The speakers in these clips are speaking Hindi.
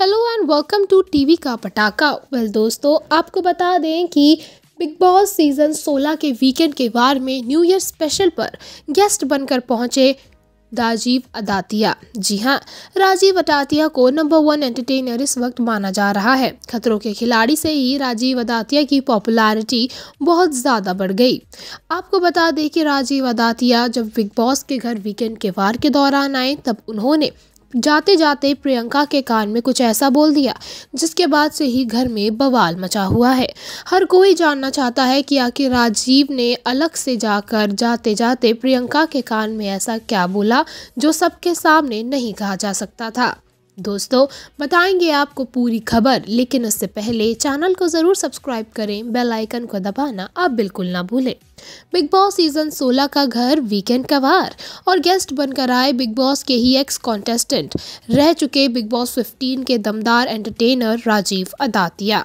Hello and welcome to TV का पटाखा वेल well, दोस्तों आपको बता दें कि बिग बॉस सीज़न 16 के वीकेंड के बार में न्यू ईयर स्पेशल पर गेस्ट बनकर पहुंचे राजीव अदातिया जी हाँ राजीव अदातिया को नंबर वन एंटरटेनर इस वक्त माना जा रहा है खतरों के खिलाड़ी से ही राजीव अदातिया की पॉपुलैरिटी बहुत ज़्यादा बढ़ गई आपको बता दें कि राजीव अदातिया जब बिग बॉस के घर वीकेंड के वार के दौरान आए तब उन्होंने जाते जाते प्रियंका के कान में कुछ ऐसा बोल दिया जिसके बाद से ही घर में बवाल मचा हुआ है हर कोई जानना चाहता है कि आखिर राजीव ने अलग से जाकर जाते जाते प्रियंका के कान में ऐसा क्या बोला जो सबके सामने नहीं कहा जा सकता था दोस्तों बताएंगे आपको पूरी खबर लेकिन उससे पहले चैनल को ज़रूर सब्सक्राइब करें बेल आइकन को दबाना आप बिल्कुल ना भूलें बिग बॉस सीजन 16 का घर वीकेंड का वार और गेस्ट बनकर आए बिग बॉस के ही एक्स कॉन्टेस्टेंट रह चुके बिग बॉस 15 के दमदार एंटरटेनर राजीव अदातिया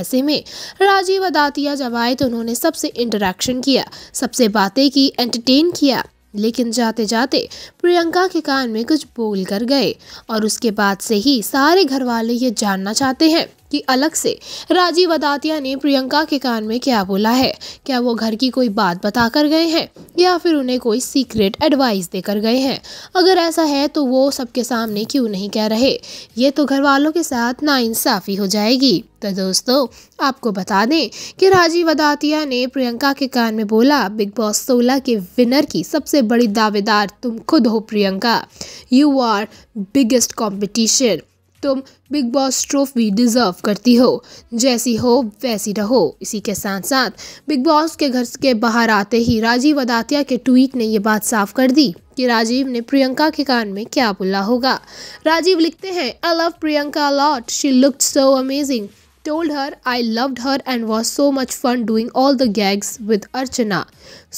ऐसे में राजीव अदातिया जब आए तो उन्होंने सबसे इंटरेक्शन किया सबसे बातें की एंटरटेन किया लेकिन जाते जाते प्रियंका के कान में कुछ बोल कर गए और उसके बाद से ही सारे घर वाले ये जानना चाहते हैं कि अलग से राजीव अदातिया ने प्रियंका के कान में क्या बोला है क्या वो घर की कोई बात बता कर गए हैं या फिर उन्हें कोई सीक्रेट एडवाइस देकर गए हैं अगर ऐसा है तो वो सबके सामने क्यों नहीं कह रहे ये तो घर वालों के साथ नाइंसाफ़ी हो जाएगी तो दोस्तों आपको बता दें कि राजीव अदातिया ने प्रियंका के कान में बोला बिग बॉस सोलह के विनर की सबसे बड़ी दावेदार तुम खुद हो Priyanka you are biggest competition तुम बिग बॉस ट्रॉफी डिज़र्व करती हो जैसी हो वैसी रहो इसी के साथ साथ बिग बॉस के घर के बाहर आते ही राजीव अदातिया के ट्वीट ने ये बात साफ कर दी कि राजीव ने प्रियंका के कान में क्या बोला होगा राजीव लिखते हैं I love Priyanka lot she look so amazing told her I loved her and was so much fun doing all the gags with Archana.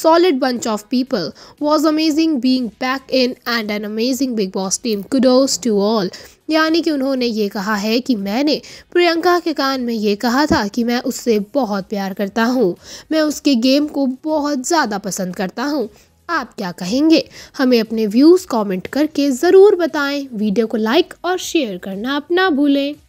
Solid bunch of people. Was amazing being back in and an amazing Big Boss team. Kudos to all. यानी कि उन्होंने ये कहा है कि मैंने प्रियंका के कान में ये कहा था कि मैं उससे बहुत प्यार करता हूँ मैं उसके गेम को बहुत ज़्यादा पसंद करता हूँ आप क्या कहेंगे हमें अपने व्यूज़ कमेंट करके ज़रूर बताएं वीडियो को लाइक और शेयर करना अपना भूलें